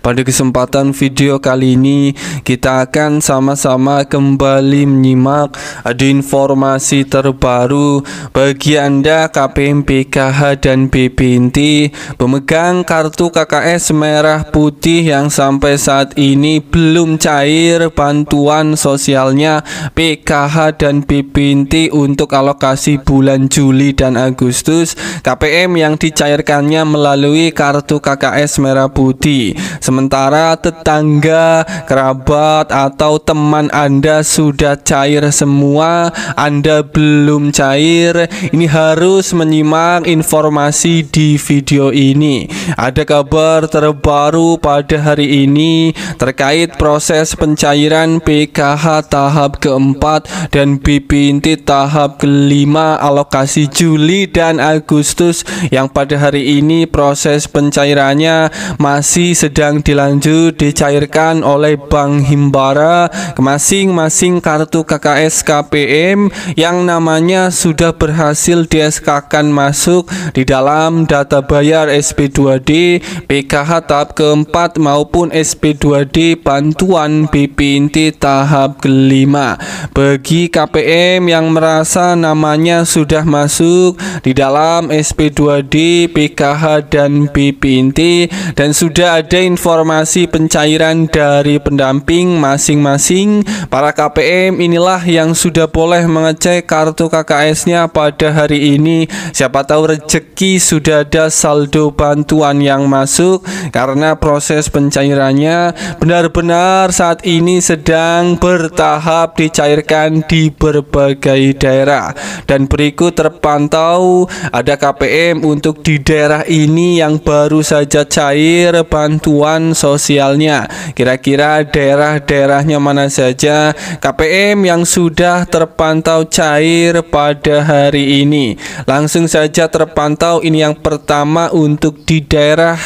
Pada kesempatan video kali ini kita akan sama-sama kembali menyimak ada informasi terbaru bagi Anda KPM PKH dan BPNT pemegang kartu KKS merah putih yang sampai saat ini belum cair bantuan sosialnya PKH dan BPNT untuk alokasi bulan Juli dan Agustus KPM yang dicairkannya melalui kartu KKS merah putih. Sementara tetangga, kerabat atau teman Anda sudah cair semua, Anda belum cair, ini harus menyimak informasi di video ini. Ada kabar terbaru pada hari ini terkait proses pencairan PKH tahap keempat dan BPNT tahap kelima alokasi Juli dan Agustus yang pada hari ini proses pencairannya masih sedang dilanjut dicairkan oleh Bank Himbara ke masing-masing kartu KKS KPM yang namanya sudah berhasil di-SK-kan masuk di dalam data bayar SP2D PKH tahap keempat maupun SP2D bantuan BPNT tahap kelima bagi KPM yang merasa namanya sudah masuk di dalam SP2D PKH dan BPNT dan sudah ada info informasi pencairan dari pendamping masing-masing para KPM inilah yang sudah boleh mengecek kartu KKS-nya pada hari ini siapa tahu rezeki sudah ada saldo bantuan yang masuk karena proses pencairannya benar-benar saat ini sedang bertahap dicairkan di berbagai daerah dan berikut terpantau ada KPM untuk di daerah ini yang baru saja cair bantuan sosialnya. Kira-kira daerah-daerahnya mana saja KPM yang sudah terpantau cair pada hari ini. Langsung saja terpantau ini yang pertama untuk di daerah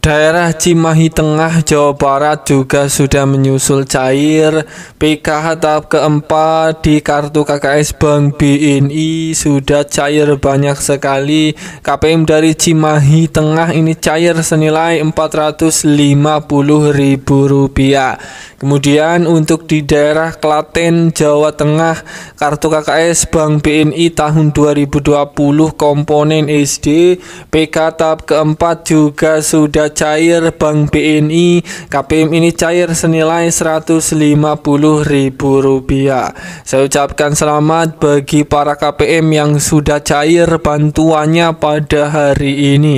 Daerah Cimahi Tengah, Jawa Barat juga sudah menyusul cair PKH tahap keempat di kartu KKS Bank BNI sudah cair banyak sekali KPM dari Cimahi Tengah ini cair senilai Rp450.000 Kemudian untuk di daerah Klaten, Jawa Tengah Kartu KKS Bank BNI tahun 2020 komponen SD PK tahap keempat juga sudah cair Bank BNI KPM ini cair senilai Rp150.000 saya ucapkan selamat bagi para KPM yang sudah cair bantuannya pada hari ini